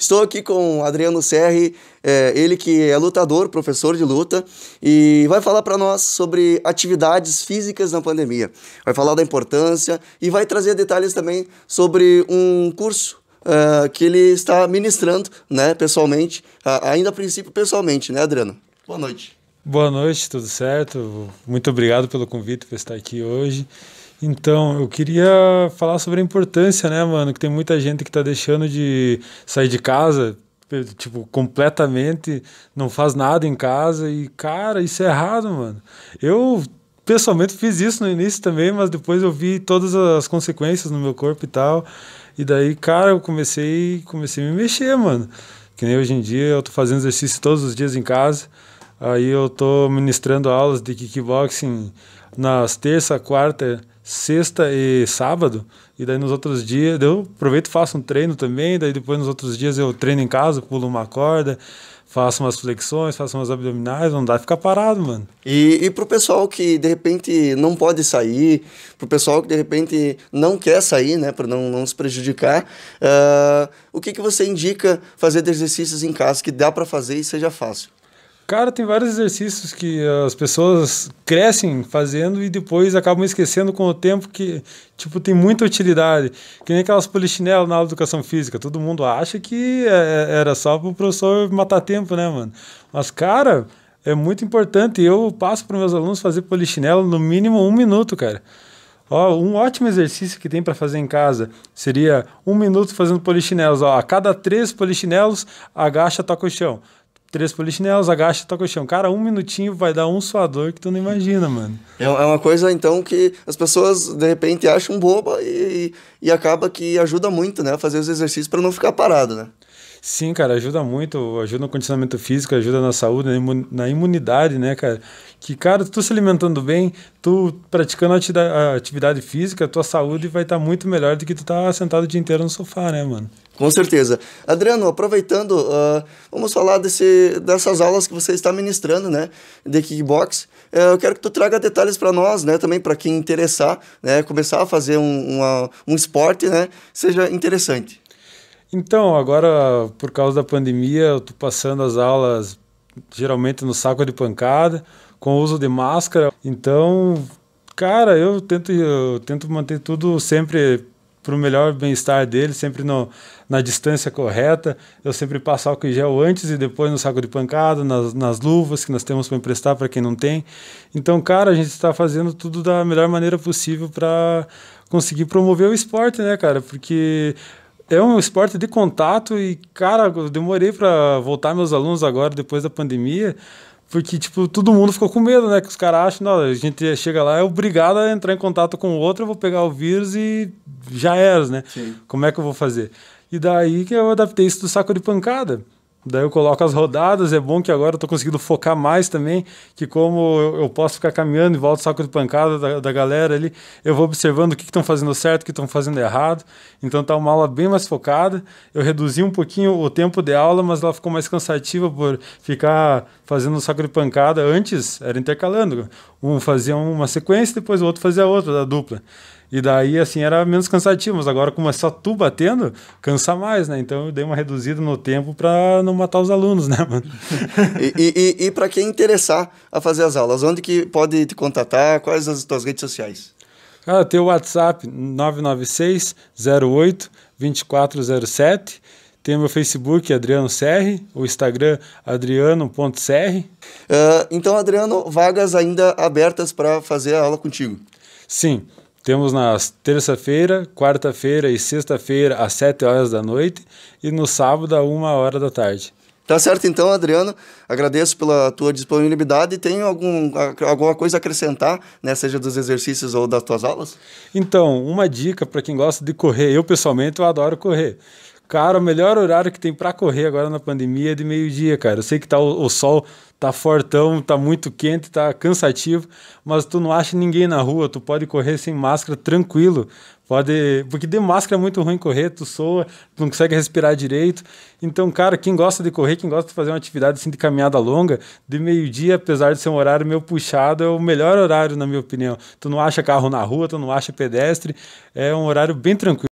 Estou aqui com o Adriano Serri, é, ele que é lutador, professor de luta, e vai falar para nós sobre atividades físicas na pandemia. Vai falar da importância e vai trazer detalhes também sobre um curso é, que ele está ministrando, né, pessoalmente, ainda a princípio pessoalmente, né, Adriano? Boa noite. Boa noite, tudo certo? Muito obrigado pelo convite por estar aqui hoje. Então, eu queria falar sobre a importância, né, mano? Que tem muita gente que tá deixando de sair de casa, tipo, completamente, não faz nada em casa. E, cara, isso é errado, mano. Eu pessoalmente fiz isso no início também, mas depois eu vi todas as consequências no meu corpo e tal. E daí, cara, eu comecei, comecei a me mexer, mano. Que nem hoje em dia eu tô fazendo exercício todos os dias em casa. Aí eu tô ministrando aulas de kickboxing nas terça, quarta sexta e sábado. E daí nos outros dias, eu aproveito e faço um treino também. Daí depois nos outros dias eu treino em casa, pulo uma corda, faço umas flexões, faço umas abdominais. Não dá ficar parado, mano. E, e pro pessoal que de repente não pode sair, pro pessoal que de repente não quer sair, né, para não, não se prejudicar, uh, o que, que você indica fazer de exercícios em casa que dá para fazer e seja fácil? Cara, tem vários exercícios que as pessoas crescem fazendo e depois acabam esquecendo com o tempo que, tipo, tem muita utilidade. Que nem aquelas polichinelas na aula de educação física. Todo mundo acha que é, é, era só para o professor matar tempo, né, mano? Mas, cara, é muito importante. Eu passo para meus alunos fazer polichinelo no mínimo um minuto, cara. Ó, um ótimo exercício que tem para fazer em casa seria um minuto fazendo polichinelos. Ó, a cada três polichinelos, agacha, toca o chão três polichinelos, agacha e toca o chão. Cara, um minutinho vai dar um suador que tu não imagina, mano. É, é uma coisa, então, que as pessoas, de repente, acham boba e, e acaba que ajuda muito, né? A fazer os exercícios para não ficar parado, né? Sim, cara, ajuda muito, ajuda no condicionamento físico, ajuda na saúde, na imunidade, né, cara? Que, cara, tu se alimentando bem, tu praticando a atividade física, tua saúde vai estar tá muito melhor do que tu tá sentado o dia inteiro no sofá, né, mano? Com certeza. Adriano, aproveitando, uh, vamos falar desse, dessas aulas que você está ministrando, né, de kickbox. Uh, eu quero que tu traga detalhes para nós, né, também para quem interessar, né, começar a fazer um, uma, um esporte, né, seja interessante. Então, agora por causa da pandemia, eu tô passando as aulas geralmente no saco de pancada, com uso de máscara. Então, cara, eu tento eu tento manter tudo sempre para o melhor bem-estar dele, sempre no, na distância correta. Eu sempre passo álcool em gel antes e depois no saco de pancada, nas, nas luvas que nós temos para emprestar para quem não tem. Então, cara, a gente está fazendo tudo da melhor maneira possível para conseguir promover o esporte, né, cara? Porque é um esporte de contato e, cara, eu demorei para voltar meus alunos agora, depois da pandemia, porque, tipo, todo mundo ficou com medo, né? Que os caras acham, não, a gente chega lá, é obrigado a entrar em contato com o outro, eu vou pegar o vírus e já era, né? Sim. Como é que eu vou fazer? E daí que eu adaptei isso do saco de pancada. Daí eu coloco as rodadas, é bom que agora eu tô conseguindo focar mais também, que como eu, posso ficar caminhando e volto saco de pancada da, da galera ali, eu vou observando o que estão fazendo certo, o que estão fazendo errado. Então tá uma aula bem mais focada. Eu reduzi um pouquinho o tempo de aula, mas ela ficou mais cansativa por ficar fazendo saco de pancada. Antes era intercalando. Um fazia uma sequência, depois o outro fazia outra da dupla. E daí, assim, era menos cansativo, mas agora, como é só tu batendo, cansa mais, né? Então eu dei uma reduzida no tempo para não matar os alunos, né, mano? e e, e para quem interessar a fazer as aulas, onde que pode te contatar? Quais as tuas redes sociais? Cara, tem o WhatsApp 996 08 2407. Tem o meu Facebook, Adriano Serri, o Instagram, adriano.serri. Uh, ah, então, Adriano, vagas ainda abertas para fazer a aula contigo? Sim. Temos na terça-feira, quarta-feira e sexta-feira às 7 horas da noite e no sábado às 1 hora da tarde. Tá certo então, Adriano. Agradeço pela tua disponibilidade. Tem algum, alguma coisa a acrescentar, né, seja dos exercícios ou das tuas aulas? Então, uma dica para quem gosta de correr. Eu, pessoalmente, eu adoro correr. Cara, o melhor horário que tem para correr agora na pandemia é de meio-dia, cara. Eu sei que tá o, o, sol tá fortão, tá muito quente, tá cansativo, mas tu não acha ninguém na rua, tu pode correr sem máscara tranquilo. Pode, porque de máscara é muito ruim correr, tu soa, tu não consegue respirar direito. Então, cara, quem gosta de correr, quem gosta de fazer uma atividade assim de caminhada longa, de meio-dia, apesar de ser um horário meio puxado, é o melhor horário na minha opinião. Tu não acha carro na rua, tu não acha pedestre, é um horário bem tranquilo.